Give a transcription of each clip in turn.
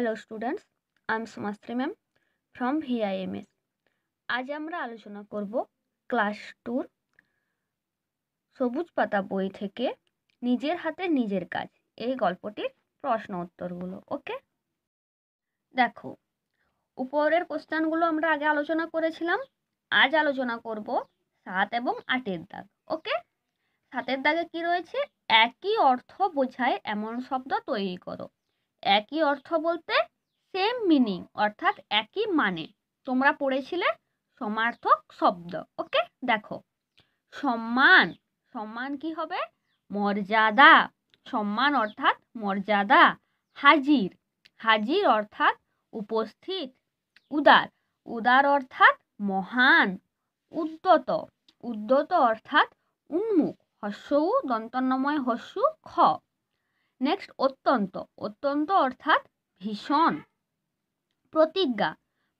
hello students আমি সুমাশ্রী ma'am from ভিআইএমএস আজ আমরা আলোচনা করব ক্লাস টুর সবুজ পাতা বই থেকে নিজের হাতে নিজের কাজ এই গল্পটির প্রশ্ন উত্তরগুলো ওকে দেখো উপরের কোশ্চানগুলো আমরা আগে আলোচনা করেছিলাম আজ আলোচনা করব সাত এবং আটের দাগ ওকে সাতের দাগে কি রয়েছে একই অর্থ বোঝায় এমন শব্দ তৈরি করো একই অর্থ বলতে সেম মিনিং অর্থাৎ একই মানে তোমরা পড়েছিলে সমার্থক শব্দ ওকে দেখো সম্মান সম্মান কি হবে মর্যাদা সম্মান অর্থাৎ মর্যাদা হাজির হাজির অর্থাৎ উপস্থিত উদার উদার অর্থাৎ মহান উদ্যত উদ্যত অর্থাৎ উন্মুখ হস্য উ দন্তন্নময় হস্যু খ নেক্সট অত্যন্ত অত্যন্ত অর্থাৎ ভীষণ প্রতিজ্ঞা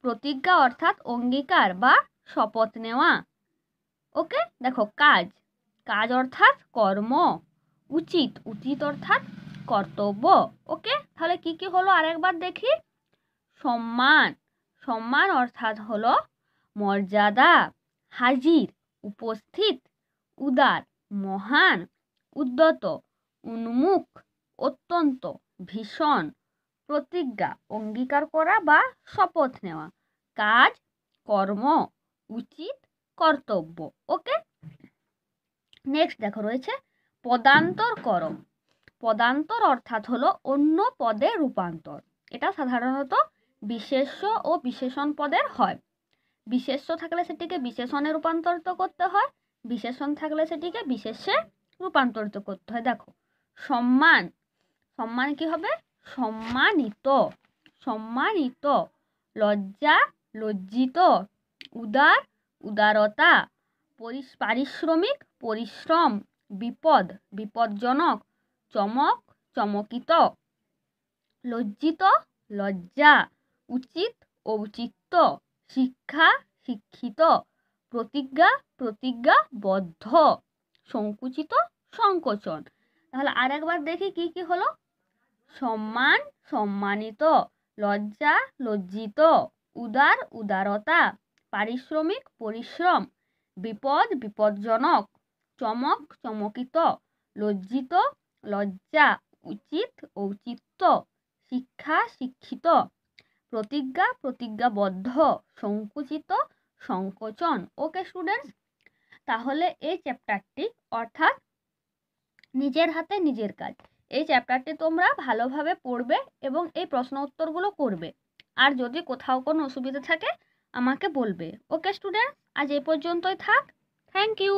প্রতিজ্ঞা অর্থাৎ অঙ্গীকার বা শপথ নেওয়া ওকে দেখো কাজ কাজ অর্থাৎ কর্ম উচিত উচিত অর্থাৎ কর্তব্য ওকে তাহলে কি কি হলো আরেকবার দেখি সম্মান সম্মান অর্থাৎ হলো মর্যাদা হাজির উপস্থিত উদার মহান উদ্যত উন্মুখ অত্যন্ত ভীষণ প্রতিজ্ঞা অঙ্গীকার করা বা শপথ নেওয়া কাজ কর্ম উচিত কর্তব্য ওকে নেক্সট দেখো রয়েছে পদান্তর করম পদান্তর অর্থাৎ হলো অন্য পদে রূপান্তর এটা সাধারণত বিশেষ্য ও বিশেষণ পদের হয় বিশেষ্য থাকলে সেটিকে বিশেষণে রূপান্তরিত করতে হয় বিশেষণ থাকলে সেটিকে বিশেষে রূপান্তরিত করতে হয় দেখো সম্মান সম্মান কি হবে সম্মানিত সম্মানিত লজ্জা লজ্জিত উদার উদারতা পারিশ্রমিক পরিশ্রম বিপদ বিপজ্জনক চমক চমকিত লজ্জিত লজ্জা উচিত ঔচিত্য শিক্ষা শিক্ষিত প্রতিজ্ঞা প্রতিজ্ঞাবদ্ধ সংকুচিত সংকোচন তাহলে আরেকবার দেখি কি কি হলো সম্মান সম্মানিত লজ্জা লজ্জিত উদার উদারতা পারিশ্রমিক পরিশ্রম বিপদ বিপজ্জনক চমক চমকিত লজ্জিত লজ্জা উচিত ঔচিত্য শিক্ষা শিক্ষিত প্রতিজ্ঞা প্রতিজ্ঞাবদ্ধ সংকুচিত সংকোচন ওকে স্টুডেন্টস তাহলে এই চ্যাপ্টারটি অর্থাৎ নিজের হাতে নিজের কাজ এই চ্যাপ্টারটি তোমরা ভালোভাবে পড়বে এবং এই প্রশ্ন উত্তরগুলো করবে আর যদি কোথাও কোনো অসুবিধা থাকে আমাকে বলবে ওকে স্টুডেন্ট আজ এ পর্যন্তই থাক থ্যাংক ইউ